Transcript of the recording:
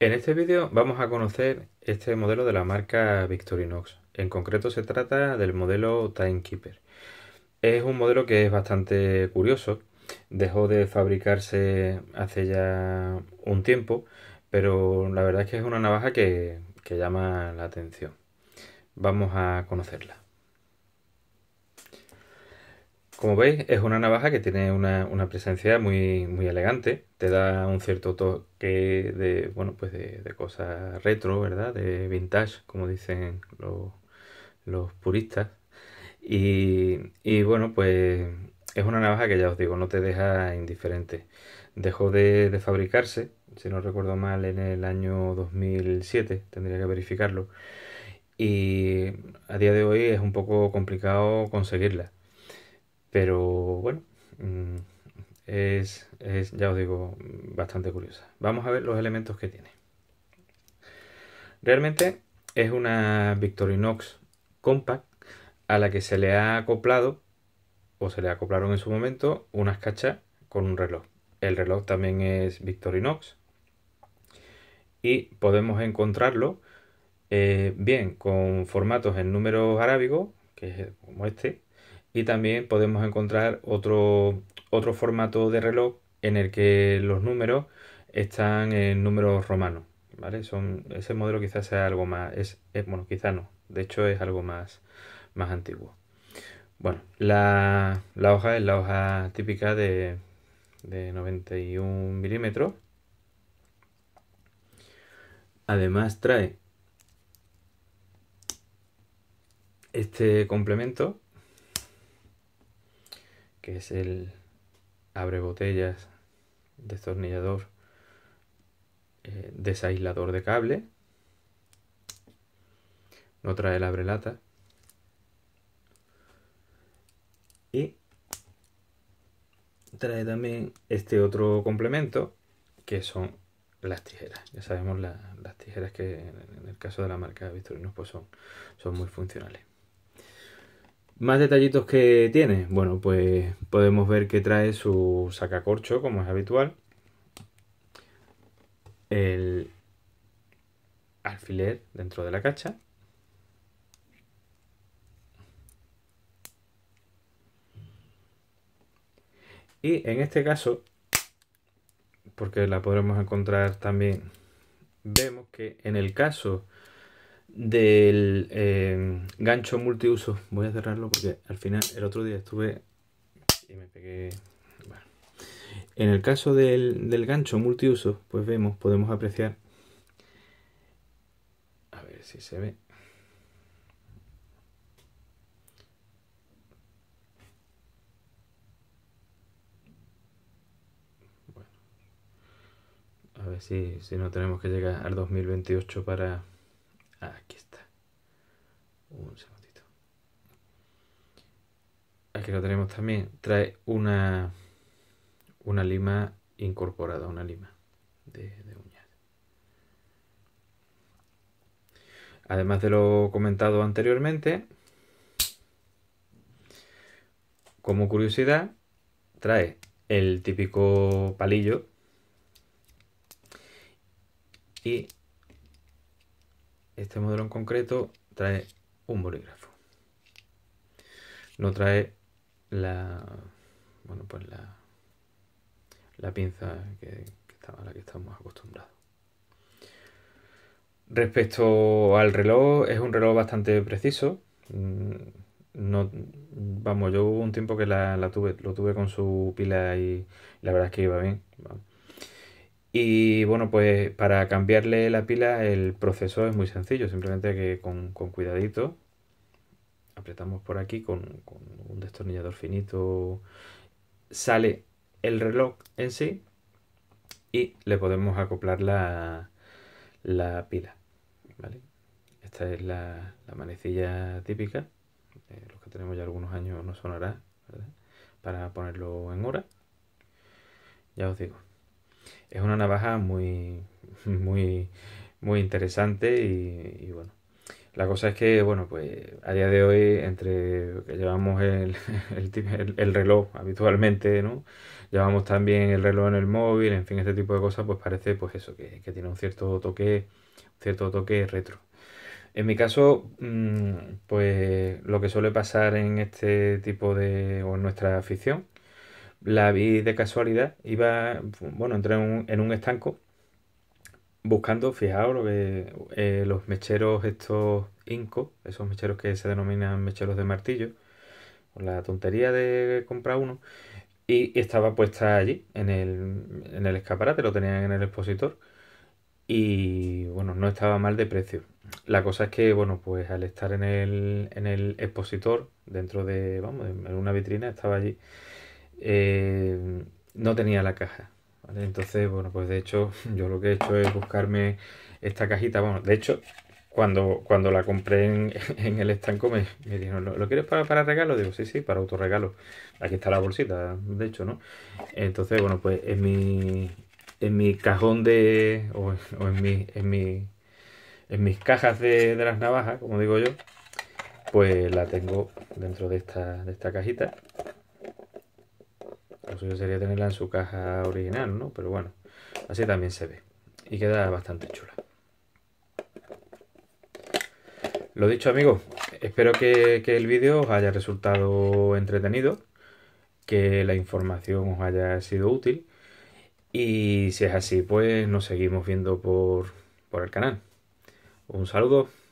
En este vídeo vamos a conocer este modelo de la marca Victorinox. En concreto se trata del modelo Timekeeper. Es un modelo que es bastante curioso. Dejó de fabricarse hace ya un tiempo, pero la verdad es que es una navaja que, que llama la atención. Vamos a conocerla. Como veis, es una navaja que tiene una, presencia muy, muy elegante. Te da un cierto toque de, bueno, pues de, cosas retro, ¿verdad? De vintage, como dicen los, los puristas. Y, bueno, pues es una navaja que ya os digo, no te deja indiferente. Dejó de, de fabricarse, si no recuerdo mal, en el año 2007, tendría que verificarlo. Y a día de hoy es un poco complicado conseguirla pero bueno, mm, es, es, ya os digo, bastante curiosa. Vamos a ver los elementos que tiene. Realmente es una Victorinox Compact a la que se le ha acoplado o se le acoplaron en su momento unas cachas con un reloj. El reloj también es Victorinox y podemos encontrarlo eh, bien con formatos en números arábigos, que es como este, y también podemos encontrar otro, otro formato de reloj en el que los números están en números romanos. Son, ese modelo quizás sea algo más, es, bueno, quizás no, de hecho es algo más, más antiguo. Bueno, la, hoja es la hoja típica de, de 91 milímetros. Además trae este complemento que es el abre botellas, destornillador, eh, desaislador de cable. No trae el abrelata. Y trae también este otro complemento que son las tijeras. Ya sabemos las tijeras que en el caso de la marca Victorinos pues son, son muy funcionales. Más detallitos que tiene. Bueno, pues podemos ver que trae su sacacorcho, como es habitual. El alfiler dentro de la cacha. Y en este caso, porque la podremos encontrar también, vemos que en el caso del em, gancho multiuso. Voy a cerrarlo porque al final el otro día estuve y me pegué. En el caso del, del, gancho multiuso, pues vemos, podemos apreciar. A ver si se ve. A ver si, si no tenemos que llegar al 2028 para que lo tenemos también, trae una, una lima incorporada, una lima de, de uñas. Además de lo comentado anteriormente, como curiosidad, trae el típico palillo y este modelo en concreto trae un bolígrafo. No trae la bueno pues la, pinza que, estaba, a la que estamos acostumbrados. Respecto al reloj, es un reloj bastante preciso. Mm, no, vamos, yo hubo un tiempo que la, tuve, lo tuve con su pila y la verdad es que iba bien. Y bueno, pues para cambiarle la pila el proceso es muy sencillo, simplemente que con, con cuidadito apretamos por aquí con, un destornillador finito, sale el reloj en sí y le podemos acoplar la, pila. Esta es la, manecilla típica, eh, los que tenemos ya algunos años no sonará, para ponerlo en hora. Ya os digo, es una navaja muy, muy, muy interesante y bueno, la cosa es que, bueno, pues a día de hoy, entre que llevamos el, el, reloj habitualmente, ¿no? Llevamos también el reloj en el móvil, en fin, este tipo de cosas, pues parece, pues eso, que, tiene un cierto toque, cierto toque retro. En mi caso, mm, pues lo que suele pasar en este tipo de, o en nuestra afición, la vi de casualidad, iba, bueno, entré en un estanco buscando, fijaos, que, eh, los mecheros estos Inco, esos mecheros que se denominan mecheros de martillo, la tontería de comprar uno, y estaba puesta allí, en el, escaparate, lo tenían en el expositor, y bueno, no estaba mal de precio. La cosa es que, bueno, pues al estar en el, en el expositor, dentro de, vamos, en una vitrina, estaba allí, eh, no tenía la caja. Entonces, bueno, pues de hecho yo lo que he hecho es buscarme esta cajita. Bueno, de hecho, cuando, cuando la compré en, el estanco me, me dijeron, ¿lo, quieres para, regalo? Digo, sí, sí, para autorregalo. Aquí está la bolsita, de hecho, ¿no? Entonces, bueno, pues en mi, en mi cajón de... o, en, mi, en, mi, en mis cajas de, las navajas, como digo yo, pues la tengo dentro de de esta cajita lo suyo sería tenerla en su caja original, ¿no? Pero bueno, así también se ve. Y queda bastante chula. Lo dicho, amigos. Espero que, el vídeo os haya resultado entretenido. Que la información os haya sido útil. Y si es así, pues nos seguimos viendo por, por el canal. Un saludo.